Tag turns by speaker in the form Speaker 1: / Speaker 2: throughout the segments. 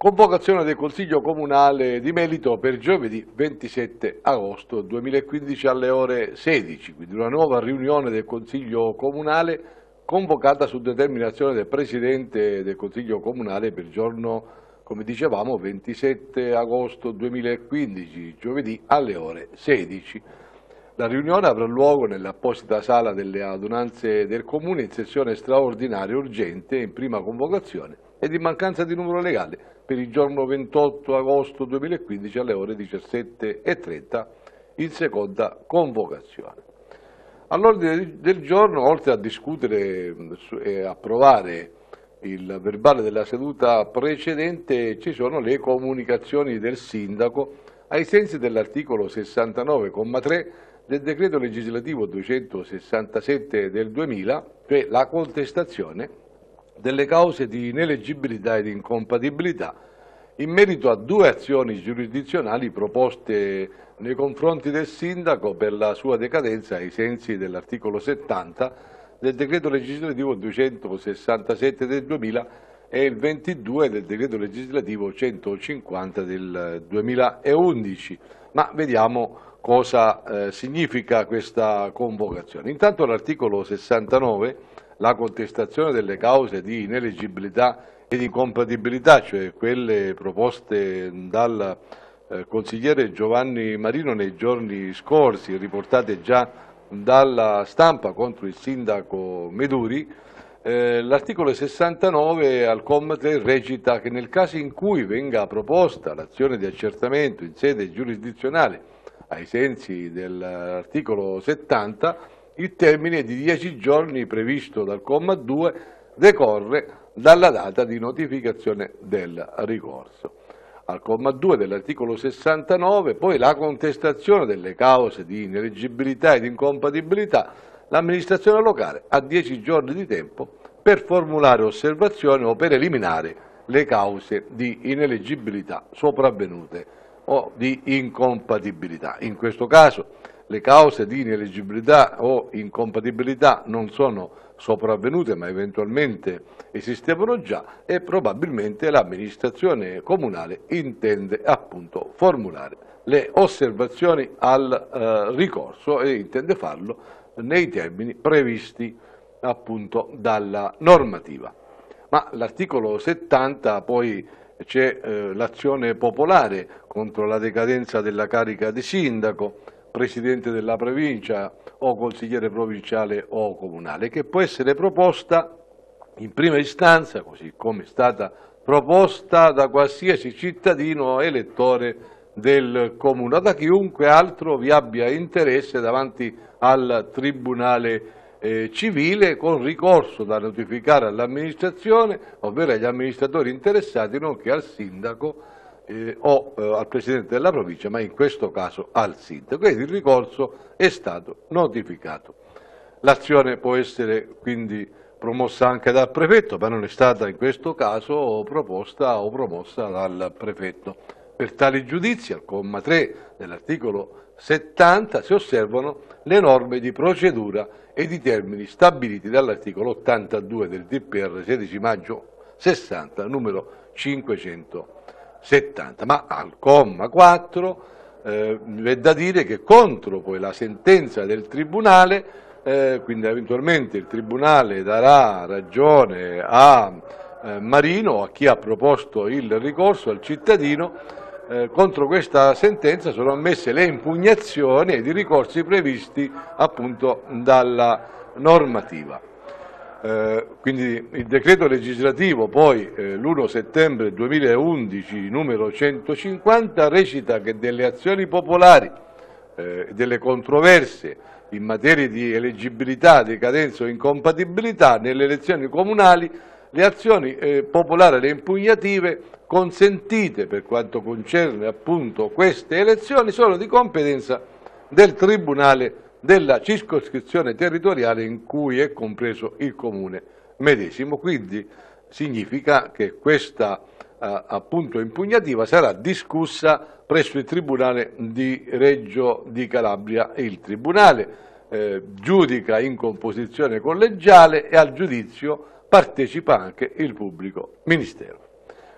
Speaker 1: Convocazione del Consiglio Comunale di Melito per giovedì 27 agosto 2015 alle ore 16, quindi una nuova riunione del Consiglio Comunale convocata su determinazione del Presidente del Consiglio Comunale per giorno, come dicevamo, 27 agosto 2015, giovedì alle ore 16. La riunione avrà luogo nell'apposita sala delle adunanze del Comune in sessione straordinaria urgente in prima convocazione ed in mancanza di numero legale per il giorno 28 agosto 2015 alle ore 17.30 in seconda convocazione. All'ordine del giorno, oltre a discutere mm, e approvare il verbale della seduta precedente, ci sono le comunicazioni del Sindaco ai sensi dell'articolo 69,3 del decreto legislativo 267 del 2000, cioè la contestazione delle cause di ineleggibilità ed incompatibilità in merito a due azioni giurisdizionali proposte nei confronti del Sindaco per la sua decadenza ai sensi dell'articolo 70 del decreto legislativo 267 del 2000 e il 22 del decreto legislativo 150 del 2011. Ma vediamo cosa eh, significa questa convocazione. Intanto l'articolo 69, la contestazione delle cause di ineleggibilità di compatibilità, cioè quelle proposte dal eh, consigliere Giovanni Marino nei giorni scorsi, riportate già dalla stampa contro il sindaco Meduri, eh, l'articolo 69 al comma 3 recita che nel caso in cui venga proposta l'azione di accertamento in sede giurisdizionale ai sensi dell'articolo 70, il termine di 10 giorni previsto dal comma 2 decorre dalla data di notificazione del ricorso. Al comma 2 dell'articolo 69, poi la contestazione delle cause di ineleggibilità ed incompatibilità, l'amministrazione locale ha 10 giorni di tempo per formulare osservazioni o per eliminare le cause di ineleggibilità sopravvenute o di incompatibilità. In questo caso le cause di ineleggibilità o incompatibilità non sono sopravvenute ma eventualmente esistevano già e probabilmente l'amministrazione comunale intende appunto formulare le osservazioni al eh, ricorso e intende farlo nei termini previsti appunto dalla normativa. Ma l'articolo 70 poi c'è eh, l'azione popolare contro la decadenza della carica di sindaco, presidente della provincia o consigliere provinciale o comunale, che può essere proposta in prima istanza, così come è stata proposta da qualsiasi cittadino elettore del comune, da chiunque altro vi abbia interesse davanti al Tribunale eh, civile con ricorso da notificare all'amministrazione, ovvero agli amministratori interessati, nonché al sindaco eh, o eh, al Presidente della Provincia, ma in questo caso al Sindaco, Quindi il ricorso è stato notificato. L'azione può essere quindi promossa anche dal Prefetto, ma non è stata in questo caso proposta o promossa dal Prefetto. Per tali giudizi, al comma 3 dell'articolo 70 si osservano le norme di procedura e di termini stabiliti dall'articolo 82 del DPR 16 maggio 60 numero 500. 70, ma al comma 4 eh, è da dire che contro poi la sentenza del Tribunale, eh, quindi eventualmente il Tribunale darà ragione a eh, Marino, a chi ha proposto il ricorso, al cittadino, eh, contro questa sentenza sono ammesse le impugnazioni ed i ricorsi previsti appunto dalla normativa. Eh, quindi il decreto legislativo poi eh, l'1 settembre 2011 numero 150 recita che delle azioni popolari, eh, delle controversie in materia di eleggibilità, decadenza o incompatibilità nelle elezioni comunali le azioni eh, popolari e le impugnative consentite per quanto concerne appunto queste elezioni sono di competenza del Tribunale della circoscrizione territoriale in cui è compreso il comune medesimo. Quindi significa che questa eh, appunto impugnativa sarà discussa presso il Tribunale di Reggio di Calabria. Il Tribunale eh, giudica in composizione collegiale e al giudizio partecipa anche il pubblico ministero.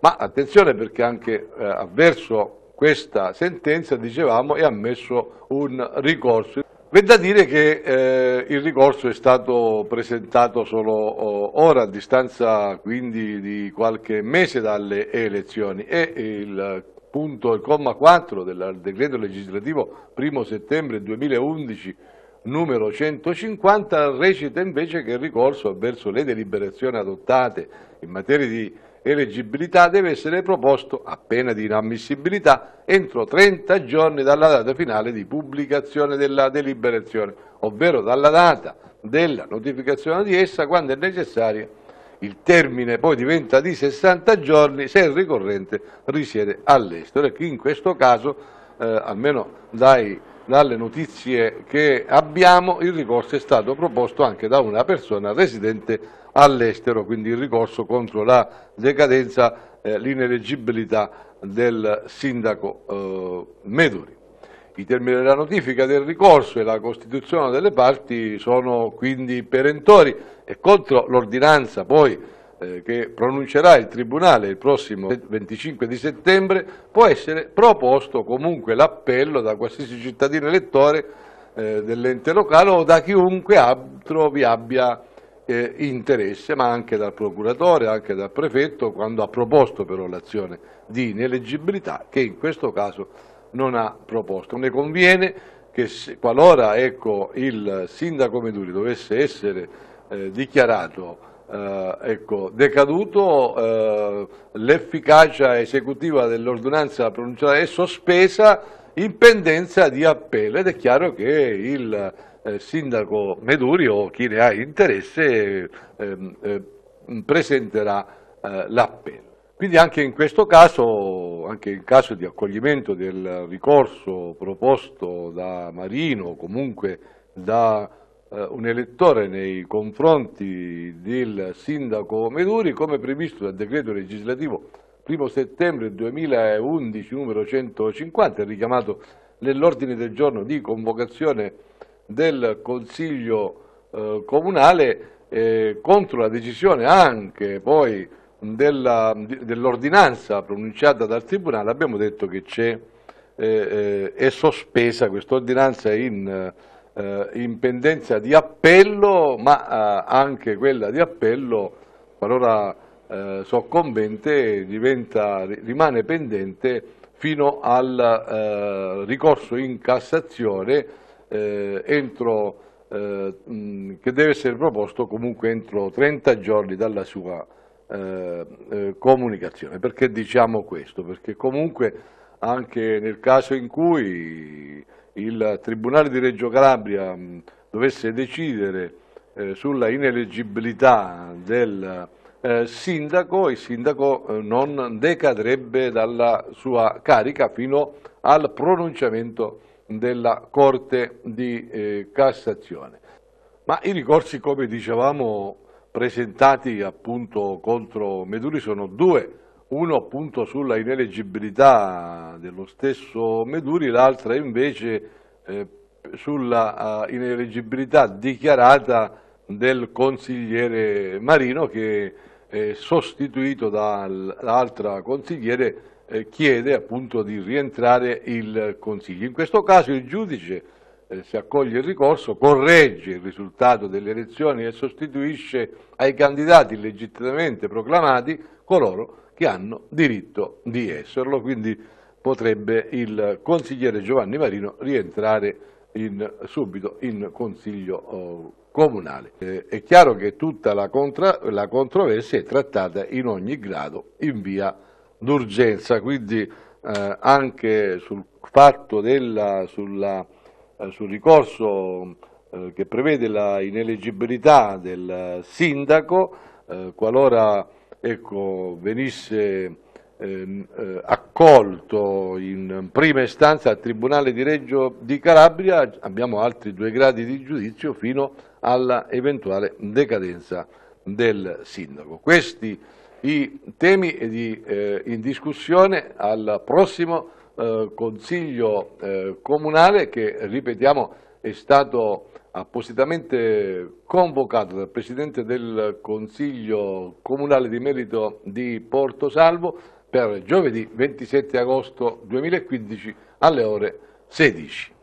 Speaker 1: Ma attenzione perché anche eh, avverso questa sentenza, dicevamo, è ammesso un ricorso. V'è da dire che eh, il ricorso è stato presentato solo oh, ora, a distanza quindi di qualche mese dalle elezioni e il punto, il comma 4 del decreto legislativo 1 settembre 2011 numero 150 recita invece che il ricorso avverso le deliberazioni adottate in materia di eleggibilità deve essere proposto, a pena di inammissibilità, entro 30 giorni dalla data finale di pubblicazione della deliberazione, ovvero dalla data della notificazione di essa quando è necessaria. Il termine poi diventa di 60 giorni se il ricorrente risiede all'estero e in questo caso, eh, almeno dai dalle notizie che abbiamo, il ricorso è stato proposto anche da una persona residente all'estero, quindi il ricorso contro la decadenza, eh, l'ineleggibilità del sindaco eh, Meduri. I termini della notifica del ricorso e la costituzione delle parti sono quindi perentori e contro l'ordinanza poi eh, che pronuncerà il Tribunale il prossimo 25 di settembre può essere proposto comunque l'appello da qualsiasi cittadino elettore eh, dell'ente locale o da chiunque altro vi abbia eh, interesse, ma anche dal procuratore, anche dal prefetto, quando ha proposto però l'azione di ineleggibilità, che in questo caso non ha proposto. Ne conviene che se, qualora ecco, il sindaco Meduri dovesse essere eh, dichiarato eh, ecco, decaduto, eh, l'efficacia esecutiva dell'ordinanza pronunciata è sospesa in pendenza di appello ed è chiaro che il eh, sindaco Meduri o chi ne ha interesse ehm, ehm, presenterà eh, l'appello. Quindi anche in questo caso, anche in caso di accoglimento del ricorso proposto da Marino o comunque da eh, un elettore nei confronti del sindaco Meduri, come previsto dal decreto legislativo 1 settembre 2011 numero 150, richiamato nell'ordine del giorno di convocazione del Consiglio eh, Comunale eh, contro la decisione anche poi dell'ordinanza dell pronunciata dal Tribunale, abbiamo detto che c'è, eh, eh è sospesa questa ordinanza in, eh, in, pendenza di appello, ma eh, anche quella di appello, qualora soccombente, diventa, rimane pendente fino al ricorso in Cassazione eh, entro, eh, mh, che deve essere proposto comunque entro 30 giorni dalla sua eh, eh, comunicazione. Perché diciamo questo? Perché comunque anche nel caso in cui il Tribunale di Reggio Calabria mh, dovesse decidere eh, sulla ineleggibilità del eh, sindaco, il sindaco eh, non decadrebbe dalla sua carica fino al pronunciamento della Corte di eh, Cassazione. Ma i ricorsi, come dicevamo, presentati appunto contro Meduri sono due, uno appunto sulla ineleggibilità dello stesso Meduri, l'altra invece eh, sulla uh, ineleggibilità dichiarata del consigliere Marino che è sostituito dall'altra consigliere eh, chiede appunto di rientrare il Consiglio. In questo caso il giudice, eh, se accoglie il ricorso, corregge il risultato delle elezioni e sostituisce ai candidati legittimamente proclamati coloro che hanno diritto di esserlo, quindi potrebbe il consigliere Giovanni Marino rientrare in, subito in Consiglio oh, comunale. Eh, è chiaro che tutta la, contra, la controversia è trattata in ogni grado in via d'urgenza, quindi eh, anche sul, della, sulla, eh, sul ricorso eh, che prevede la ineleggibilità del sindaco eh, qualora ecco, venisse ehm, eh, accolto in prima istanza al Tribunale di Reggio di Calabria, abbiamo altri due gradi di giudizio fino alla eventuale decadenza del sindaco. Questi i temi di, eh, in discussione al prossimo eh, Consiglio eh, Comunale che, ripetiamo, è stato appositamente convocato dal Presidente del Consiglio Comunale di Merito di Porto Salvo per giovedì 27 agosto 2015 alle ore 16.